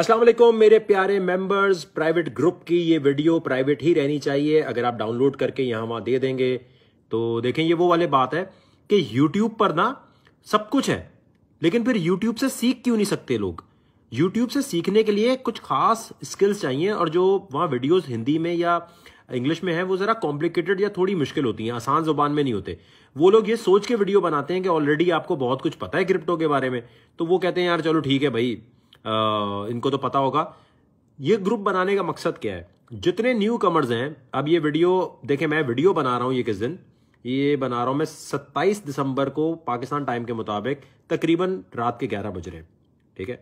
असलम मेरे प्यारे members private group की ये वीडियो प्राइवेट ही रहनी चाहिए अगर आप डाउनलोड करके यहां वहाँ दे देंगे तो देखें ये वो वाले बात है कि यूट्यूब पर ना सब कुछ है लेकिन फिर यूट्यूब से सीख क्यों नहीं सकते लोग यूट्यूब से सीखने के लिए कुछ खास स्किल्स चाहिए और जो वहाँ वीडियोस हिंदी में या इंग्लिश में है वो ज़रा कॉम्प्लिकेटेड या थोड़ी मुश्किल होती हैं आसान जुबान में नहीं होते वो लोग ये सोच के वीडियो बनाते हैं कि ऑलरेडी आपको बहुत कुछ पता है क्रिप्टो के बारे में तो वो कहते हैं यार चलो ठीक है भाई इनको तो पता होगा ये ग्रुप बनाने का मकसद क्या है जितने न्यू कमर्स हैं अब ये वीडियो देखें मैं वीडियो बना रहा हूँ ये किस दिन ये बना रहा हूँ मैं 27 दिसंबर को पाकिस्तान टाइम के मुताबिक तकरीबन रात के 11 बज रहे हैं ठीक है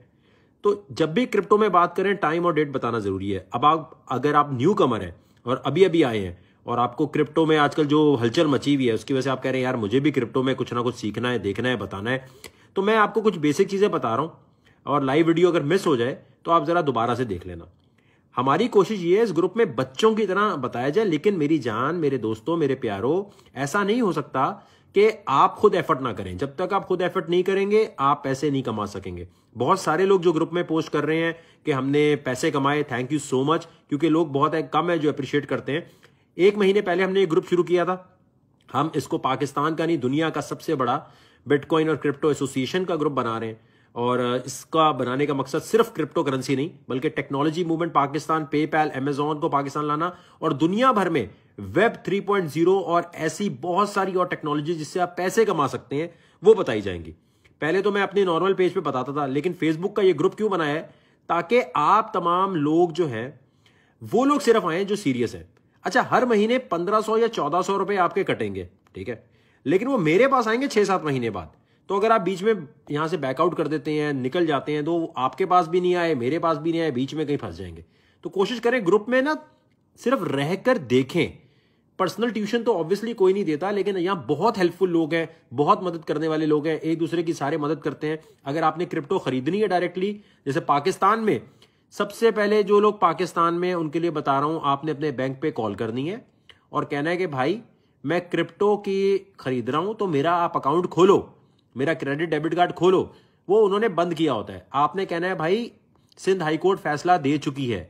तो जब भी क्रिप्टो में बात करें टाइम और डेट बताना ज़रूरी है अब आप अगर आप न्यू कमर हैं और अभी अभी आए हैं और आपको क्रिप्टो में आजकल जो हलचल मची हुई है उसकी वजह से आप कह रहे हैं यार मुझे भी क्रिप्टो में कुछ ना कुछ सीखना है देखना है बताना है तो मैं आपको कुछ बेसिक चीज़ें बता रहा हूँ और लाइव वीडियो अगर मिस हो जाए तो आप ज़रा दोबारा से देख लेना हमारी कोशिश ये है इस ग्रुप में बच्चों की तरह बताया जाए लेकिन मेरी जान मेरे दोस्तों मेरे प्यारों ऐसा नहीं हो सकता कि आप खुद एफर्ट ना करें जब तक आप खुद एफर्ट नहीं करेंगे आप पैसे नहीं कमा सकेंगे बहुत सारे लोग जो ग्रुप में पोस्ट कर रहे हैं कि हमने पैसे कमाए थैंक यू सो मच क्योंकि लोग बहुत है, कम है जो अप्रिशिएट करते हैं एक महीने पहले हमने ये ग्रुप शुरू किया था हम इसको पाकिस्तान का नहीं दुनिया का सबसे बड़ा बिटकॉइन और क्रिप्टो एसोसिएशन का ग्रुप बना रहे हैं और इसका बनाने का मकसद सिर्फ क्रिप्टो करेंसी नहीं बल्कि technology movement Pakistan PayPal Amazon को पाकिस्तान लाना और दुनिया भर में वेब 3.0 और ऐसी बहुत सारी और टेक्नोलॉजी जिससे आप पैसे कमा सकते हैं वो बताई जाएंगी पहले तो मैं अपने नॉर्मल पेज पे बताता था लेकिन फेसबुक का ये ग्रुप क्यों बनाया है ताकि आप तमाम लोग जो हैं वो लोग सिर्फ आए जो सीरियस है अच्छा हर महीने 1500 या 1400 रुपए आपके कटेंगे ठीक है लेकिन वो मेरे पास आएंगे छह सात महीने बाद तो अगर आप बीच में यहाँ से बैकआउट कर देते हैं निकल जाते हैं तो आपके पास भी नहीं आए मेरे पास भी नहीं आए बीच में कहीं फंस जाएंगे तो कोशिश करें ग्रुप में ना सिर्फ रहकर देखें पर्सनल ट्यूशन तो ऑब्वियसली कोई नहीं देता लेकिन यहाँ बहुत हेल्पफुल लोग हैं बहुत मदद करने वाले लोग हैं एक दूसरे की सारे मदद करते हैं अगर आपने क्रिप्टो खरीदनी है डायरेक्टली जैसे पाकिस्तान में सबसे पहले जो लोग पाकिस्तान में उनके लिए बता रहा हूँ आपने अपने बैंक पे कॉल करनी है और कहना है कि भाई मैं क्रिप्टो की खरीद रहा हूँ तो मेरा आप अकाउंट खोलो मेरा क्रेडिट डेबिट कार्ड खोलो वो उन्होंने बंद किया होता है आपने कहना है भाई सिंध हाईकोर्ट फैसला दे चुकी है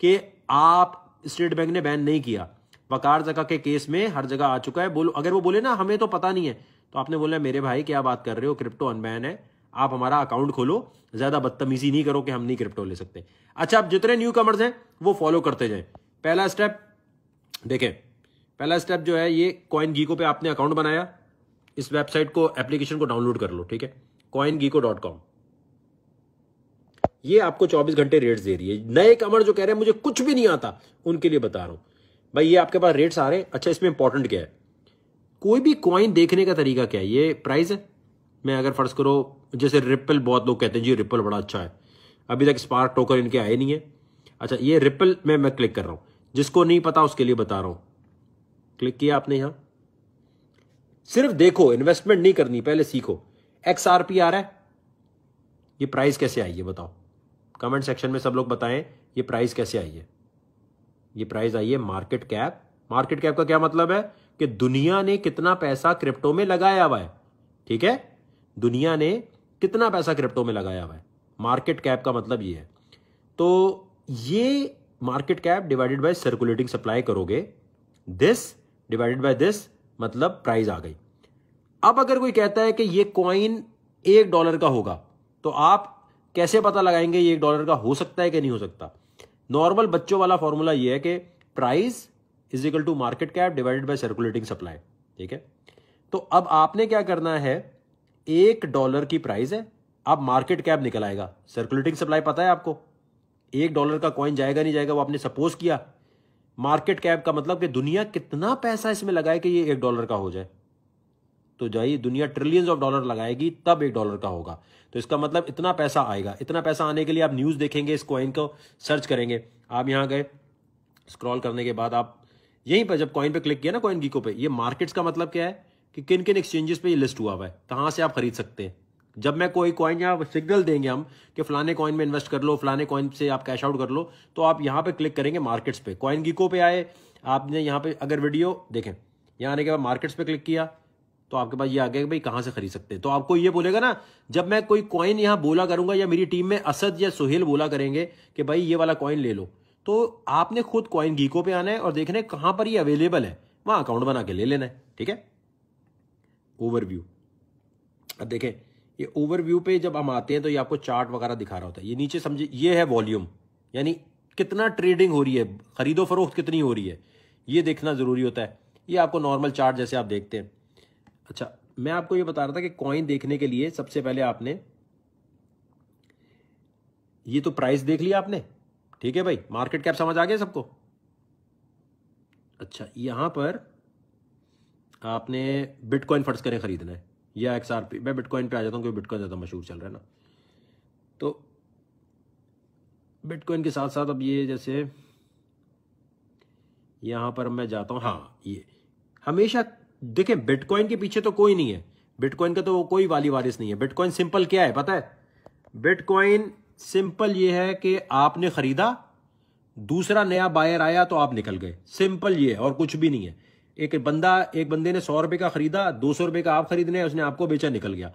कि आप स्टेट बैंक ने बैन नहीं किया वकार जगह के केस में हर जगह आ चुका है बोलो अगर वो बोले ना हमें तो पता नहीं है तो आपने बोला मेरे भाई क्या बात कर रहे हो क्रिप्टो अनबैन है आप हमारा अकाउंट खोलो ज्यादा बदतमीजी नहीं करो कि हम नहीं क्रिप्टो ले सकते अच्छा आप जितने न्यू कमर्स हैं वो फॉलो करते जाए पहला स्टेप देखें पहला स्टेप जो है ये कॉइन गीको पे आपने अकाउंट बनाया इस वेबसाइट को एप्लीकेशन को डाउनलोड कर लो ठीक है कॉइन गीको डॉट कॉम ये आपको 24 घंटे रेट्स दे रही है नए कमर जो कह रहे हैं मुझे कुछ भी नहीं आता उनके लिए बता रहा हूं भाई ये आपके पास रेट्स आ रहे हैं अच्छा इसमें इंपॉर्टेंट क्या है कोई भी कॉइन देखने का तरीका क्या है ये प्राइस है मैं अगर फर्ज करो जैसे रिपल बहुत लोग कहते हैं जी रिपल बड़ा अच्छा है अभी तक स्पार्क टोकन इनके आए नहीं है अच्छा ये रिपल में मैं क्लिक कर रहा हूं जिसको नहीं पता उसके लिए बता रहा हूं क्लिक किया आपने यहां सिर्फ देखो इन्वेस्टमेंट नहीं करनी पहले सीखो एक्स आर पी आ रहा है ये प्राइस कैसे आई है बताओ कमेंट सेक्शन में सब लोग बताएं ये प्राइस कैसे आई है ये प्राइस आई है मार्केट कैप मार्केट कैप का क्या मतलब है कि दुनिया ने कितना पैसा क्रिप्टो में लगाया हुआ है ठीक है दुनिया ने कितना पैसा क्रिप्टो में लगाया हुआ है मार्केट कैप का मतलब ये है तो ये market cap divided by circulating supply करोगे दिस डिवाइडेड बाय दिस मतलब प्राइस आ गई अब अगर कोई कहता है कि ये कॉइन एक डॉलर का होगा तो आप कैसे पता लगाएंगे ये एक डॉलर का हो सकता है कि नहीं हो सकता नॉर्मल बच्चों वाला फॉर्मूला ये है कि price is equal to market cap divided by circulating supply ठीक है तो अब आपने क्या करना है एक डॉलर की प्राइस है अब मार्केट कैप निकल आएगा सर्कुलेटिंग सप्लाई पता है आपको एक डॉलर का कॉइन जाएगा नहीं जाएगा वो आपने सपोज किया मार्केट कैप का मतलब कि दुनिया कितना पैसा इसमें लगाए कि ये एक डॉलर का हो जाए तो जाइए दुनिया ट्रिलियंस ऑफ डॉलर लगाएगी तब एक डॉलर का होगा तो इसका मतलब इतना पैसा आएगा इतना पैसा आने के लिए आप न्यूज़ देखेंगे इस कॉइन को सर्च करेंगे आप यहां गए स्क्रॉल करने के बाद आप यहीं पर जब कॉइन पे क्लिक किया ना कॉइन गीको पे ये मार्केट्स का मतलब क्या है कि किन किन एक्सचेंजेस पे ये लिस्ट हुआ हुआ है कहां से आप खरीद सकते हैं जब मैं कोई कॉइन या सिग्नल देंगे हम कि फलाने कॉइन में इन्वेस्ट कर लो फलाने कॉइन से आप कैश आउट कर लो तो आप यहाँ पे क्लिक करेंगे मार्केट्स पे कॉइन गीको पे आए आपने यहाँ पे अगर वीडियो देखें यहाँ आने के बाद मार्केट्स पे क्लिक किया तो आपके पास ये आ गया कि भाई कहाँ से खरीद सकते हैं तो आपको ये बोलेगा ना जब मैं कोई कॉइन यहाँ बोला करूंगा या मेरी टीम में असद या सुहेल बोला करेंगे कि भाई ये वाला कॉइन ले लो तो आपने खुद कॉइन गीको पे आना है और देखना है कहाँ पर ये अवेलेबल है वहाँ अकाउंट बना के ले लेना है ठीक है ओवरव्यू अब देखें ये ओवरव्यू पे जब हम आते हैं तो ये आपको चार्ट वगैरह दिखा रहा होता है ये नीचे समझे ये है वॉल्यूम यानी कितना ट्रेडिंग हो रही है खरीदो फरोख्त कितनी हो रही है ये देखना ज़रूरी होता है ये आपको नॉर्मल चार्ट जैसे आप देखते हैं अच्छा मैं आपको ये बता रहा था कि कॉइन देखने के लिए सबसे पहले आपने ये तो प्राइस देख लिया आपने ठीक है भाई मार्केट कैप समझ आ गया सबको अच्छा यहां पर आपने बिटकॉइन फर्ज करें खरीदना है या एक्स आर पी मैं बिटकॉइन पे आ जाता हूँ क्योंकि बिटकॉइन ज़्यादा मशहूर चल रहा है ना तो बिटकॉइन के साथ साथ अब ये जैसे यहाँ पर मैं जाता हूँ हाँ ये हमेशा देखें बिटकॉइन के पीछे तो कोई नहीं है बिटकॉइन का तो कोई वाली वारिस नहीं है बिटकॉइन सिंपल क्या है पता है बिटकॉइन सिंपल ये है कि आपने खरीदा दूसरा नया बायर आया तो आप निकल गए सिंपल ये है और कुछ भी नहीं है एक बंदा एक बंदे ने सौ रुपए का खरीदा दो सौ रुपए का आप खरीदने उसने आपको बेचा निकल गया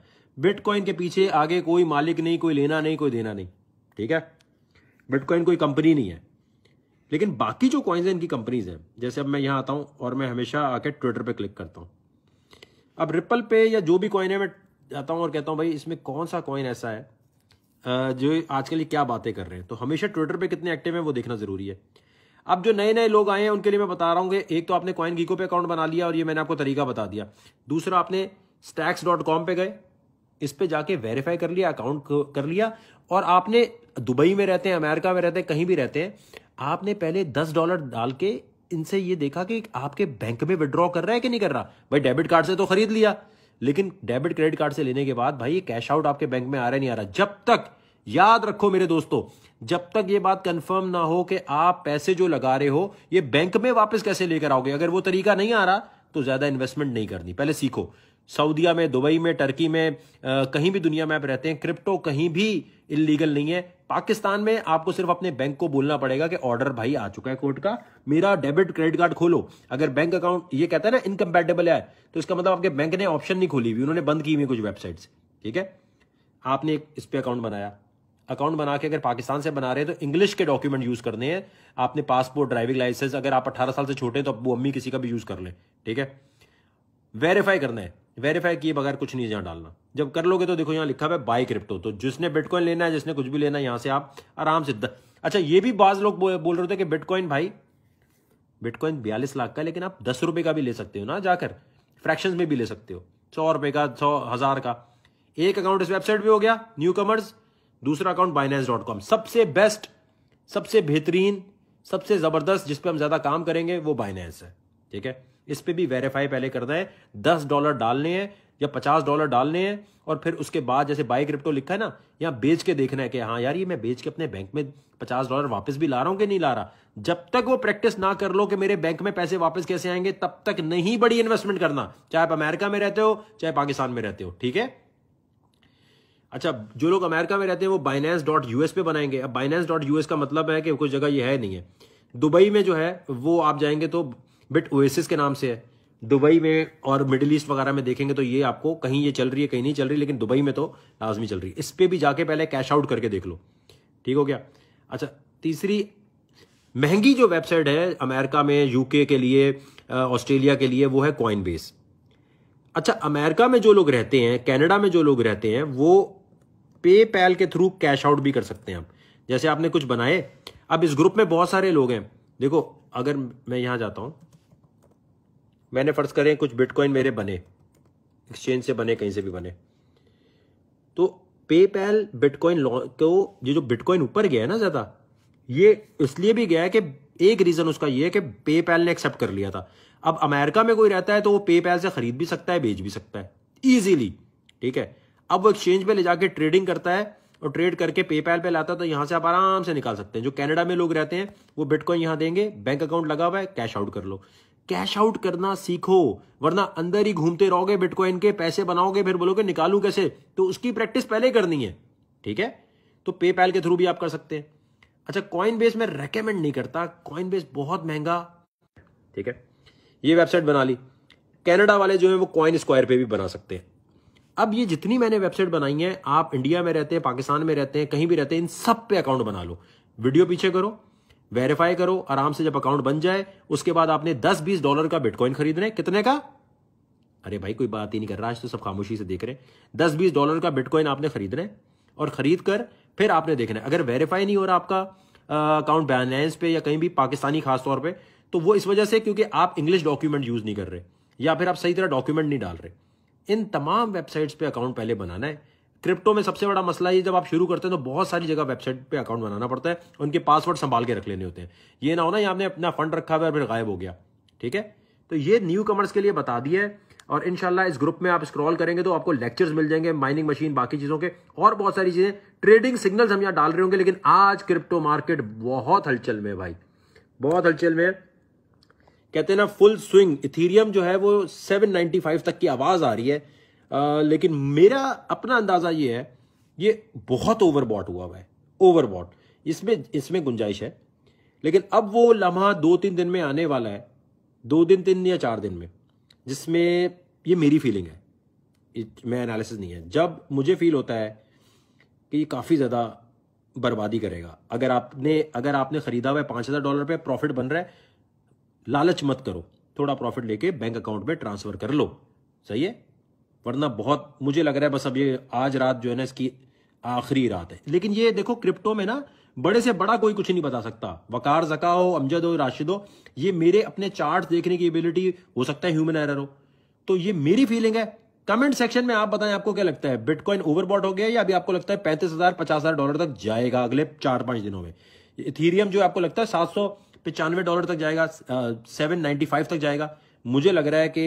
बिटकॉइन के पीछे आगे कोई मालिक नहीं कोई लेना नहीं कोई देना नहीं ठीक है बिटकॉइन कोई कंपनी नहीं है लेकिन बाकी जो कॉइन्स हैं इनकी कंपनीज हैं जैसे अब मैं यहां आता हूं और मैं हमेशा आके ट्विटर पे क्लिक करता हूं अब रिपल पे या जो भी कॉइन है मैं जाता हूँ और कहता हूं भाई इसमें कौन सा कॉइन ऐसा है जो आजकल ये क्या बातें कर रहे हैं तो हमेशा ट्विटर पे कितने एक्टिव हैं वो देखना जरूरी है अब जो नए नए लोग आए हैं उनके लिए मैं बता रहा हूँ एक तो आपने कॉइन गीको पे अकाउंट बना लिया और ये मैंने आपको तरीका बता दिया दूसरा आपने स्टैक्स डॉट कॉम पर गए इस पर जाके वेरीफाई कर लिया अकाउंट कर लिया और आपने दुबई में रहते हैं अमेरिका में रहते हैं कहीं भी रहते हैं आपने पहले दस डॉलर डाल के इनसे ये देखा कि आपके बैंक में विड्रॉ कर रहा है कि नहीं कर रहा भाई डेबिट कार्ड से तो खरीद लिया लेकिन डेबिट क्रेडिट कार्ड से लेने के बाद भाई ये कैश आउट आपके बैंक में आ रहा नहीं आ रहा जब तक याद रखो मेरे दोस्तों जब तक ये बात कंफर्म ना हो कि आप पैसे जो लगा रहे हो ये बैंक में वापस कैसे लेकर आओगे अगर वो तरीका नहीं आ रहा तो ज्यादा इन्वेस्टमेंट नहीं करनी पहले सीखो सऊदीया में दुबई में टर्की में आ, कहीं भी दुनिया में आप रहते हैं क्रिप्टो कहीं भी इलीगल नहीं है पाकिस्तान में आपको सिर्फ अपने बैंक को बोलना पड़ेगा कि ऑर्डर भाई आ चुका है कोर्ट का मेरा डेबिट क्रेडिट कार्ड खोलो अगर बैंक अकाउंट ये कहता है ना इनकम्पेटेबल है तो इसका मतलब आपके बैंक ने ऑप्शन नहीं खोली हुई उन्होंने बंद की हुई कुछ वेबसाइट ठीक है आपने एक इस पर अकाउंट बनाया अकाउंट बना के अगर पाकिस्तान से बना रहे हैं तो इंग्लिश के डॉक्यूमेंट यूज करने हैं आपने पासपोर्ट ड्राइविंग लाइसेंस अगर आप 18 साल से छोटे हैं तो अब अम्मी किसी का भी यूज कर लें ठीक है वेरीफाई करना है वेरीफाई किए बगैर कुछ नहीं जहाँ डालना जब कर लोगे तो देखो यहाँ लिखा हुआ है बाई क्रिप्टो तो जिसने बिटकॉइन लेना है जिसने कुछ भी लेना है यहाँ से आप आराम से अच्छा ये भी बाज लोग बोल रहे थे कि बिटकॉइन भाई बिटकॉइन बयालीस लाख का लेकिन आप दस रुपये का भी ले सकते हो ना जाकर फ्रैक्शन में भी ले सकते हो सौ रुपये का सौ हज़ार का एक अकाउंट इस वेबसाइट पे हो गया न्यू कमर्स दूसरा अकाउंट बाइनेंस डॉट कॉम सबसे बेस्ट सबसे बेहतरीन सबसे जबरदस्त जिस पे हम ज्यादा काम करेंगे वो बाइनेंस है ठीक है इस पर भी वेरीफाई पहले करना है दस डॉलर डालने हैं या पचास डॉलर डालने हैं और फिर उसके बाद जैसे बाई क्रिप्टो लिखा है ना यहाँ बेच के देखना है कि हाँ यार ये मैं बेच के अपने बैंक में पचास डॉलर वापस भी ला रहा हूँ कि नहीं ला रहा जब तक वो प्रैक्टिस ना कर लो कि मेरे बैंक में पैसे वापस कैसे आएंगे तब तक नहीं बड़ी इन्वेस्टमेंट करना चाहे आप अमेरिका में रहते हो चाहे पाकिस्तान में रहते हो ठीक है अच्छा जो लोग अमेरिका में रहते हैं वो बाइनेंस डॉट यूएस पे बनाएंगे अब बाइनेंस डॉट यूएस का मतलब है कि कुछ जगह ये है नहीं है दुबई में जो है वो आप जाएंगे तो बिट ओएसिस के नाम से है दुबई में और मिडिल ईस्ट वगैरह में देखेंगे तो ये आपको कहीं ये चल रही है कहीं नहीं चल रही लेकिन दुबई में तो लाजमी चल रही है इस पर भी जाके पहले कैश आउट करके देख लो ठीक हो गया अच्छा तीसरी महंगी जो वेबसाइट है अमेरिका में यूके के लिए ऑस्ट्रेलिया के लिए वो है कॉइन बेस अच्छा अमेरिका में जो लोग रहते हैं कनाडा में जो लोग रहते हैं वो पे पैल के थ्रू कैश आउट भी कर सकते हैं आप जैसे आपने कुछ बनाए अब इस ग्रुप में बहुत सारे लोग हैं देखो अगर मैं यहां जाता हूं मैंने फर्ज करें कुछ बिटकॉइन मेरे बने एक्सचेंज से बने कहीं से भी बने तो पेपैल बिटकॉइन को ये जो बिटकॉइन ऊपर गया है ना ज़्यादा ये इसलिए भी गया है कि एक रीज़न उसका ये है कि पेपैल ने एक्सेप्ट कर लिया था अब अमेरिका में कोई रहता है तो वो पेपैल से खरीद भी सकता है बेच भी सकता है इजीली ठीक है अब वो एक्सचेंज पे ले जाके ट्रेडिंग करता है और ट्रेड करके पेपैल पे लाता है तो यहां से आप आराम से निकाल सकते हैं जो कनाडा में लोग रहते हैं वो बिटकॉइन यहां देंगे बैंक अकाउंट लगा हुआ है कैश आउट कर लो कैश आउट करना सीखो वरना अंदर ही घूमते रहोगे बिटकॉइन के पैसे बनाओगे फिर बोलोगे निकालू कैसे तो उसकी प्रैक्टिस पहले करनी है ठीक है तो पेपैल के थ्रू भी आप कर सकते हैं अच्छा कॉइन बेस में रेकमेंड नहीं करता कॉइन बेस बहुत महंगा ठीक है ये वेबसाइट बना ली कनाडा वाले जो है वो कॉइन स्क्वायर पे भी बना सकते हैं अब ये जितनी मैंने वेबसाइट बनाई है आप इंडिया में रहते हैं पाकिस्तान में रहते हैं कहीं भी रहते हैं इन सब पे अकाउंट बना लो वीडियो पीछे करो वेरीफाई करो आराम से जब अकाउंट बन जाए उसके बाद आपने 10-20 डॉलर का बिटकॉइन खरीदना है कितने का अरे भाई कोई बात ही नहीं कर रहा आज तो सब खामोशी से देख रहे हैं दस बीस डॉलर का बिटकॉइन आपने खरीदना है और खरीद कर फिर आपने देखना है अगर वेरीफाई नहीं हो रहा आपका अकाउंट बैलेंस पे या कहीं भी पाकिस्तानी खासतौर पर तो वो इस वजह से क्योंकि आप इंग्लिश डॉक्यूमेंट यूज नहीं कर रहे या फिर आप सही तरह डॉक्यूमेंट नहीं डाल रहे इन तमाम वेबसाइट्स पे अकाउंट पहले बनाना है क्रिप्टो में सबसे बड़ा मसला ये जब आप शुरू करते हैं तो बहुत सारी जगह वेबसाइट पे अकाउंट बनाना पड़ता है उनके पासवर्ड संभाल के रख लेने होते हैं ये ना हो ना ये आपने अपना फंड रखा हुआ है फिर गायब हो गया ठीक है तो ये न्यू कमर्स के लिए बता दिया है और इनशाला इस ग्रुप में आप स्क्रॉल करेंगे तो आपको लेक्चर्स मिल जाएंगे माइनिंग मशीन बाकी चीज़ों के और बहुत सारी चीज़ें ट्रेडिंग सिग्नल्स हम यहाँ डाल रहे होंगे लेकिन आज क्रिप्टो मार्केट बहुत हलचल में है भाई बहुत हलचल में है कहते हैं ना फुल स्विंग इथीरियम जो है वो 795 तक की आवाज आ रही है आ, लेकिन मेरा अपना अंदाजा ये है ये बहुत ओवरबॉट हुआ हुआ है ओवरबॉट इसमें इसमें गुंजाइश है लेकिन अब वो लम्हा दो तीन दिन में आने वाला है दो दिन तीन या चार दिन में जिसमें ये मेरी फीलिंग है मैं एनालिसिस नहीं है जब मुझे फील होता है कि ये काफ़ी ज़्यादा बर्बादी करेगा अगर आपने अगर आपने ख़रीदा हुआ है पाँच हज़ार डॉलर पे प्रॉफिट बन रहा है लालच मत करो थोड़ा प्रॉफिट लेके बैंक अकाउंट में ट्रांसफर कर लो सही है वरना बहुत मुझे लग रहा है बस अब ये आज रात जो है ना इसकी आखिरी रात है लेकिन ये देखो क्रिप्टो में ना बड़े से बड़ा कोई कुछ नहीं बता सकता वकार जका हो अमजद हो राशिद हो ये मेरे अपने चार्ट देखने की एबिलिटी हो सकता है ह्यूमन एरर हो तो ये मेरी फीलिंग है कमेंट सेक्शन में आप बताएं आपको क्या लगता है बिटकॉइन ओवरबॉट हो गया या अभी आपको लगता है पैंतीस हजार पचास हजार डॉलर तक जाएगा अगले चार पांच दिनों में इथीरियम जो आपको लगता है सात सौ पचानवे डॉलर तक जाएगा सेवन नाइन्टी फाइव तक जाएगा मुझे लग रहा है कि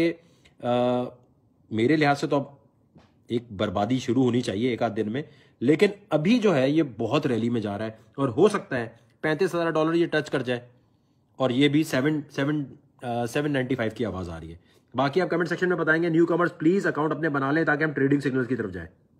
मेरे लिहाज से तो अब एक बर्बादी शुरू होनी चाहिए एक आध दिन में लेकिन अभी जो है ये बहुत रैली में जा रहा है और हो सकता है पैंतीस हज़ार डॉलर ये टच कर जाए और ये भी seven seven seven ninety five की आवाज़ आ रही है बाकी आप कमेंट सेक्शन में बताएंगे न्यू कमर्स प्लीज़ अकाउंट अपने बना लें ताकि हम ट्रेडिंग सिग्नल्स की तरफ जाएँ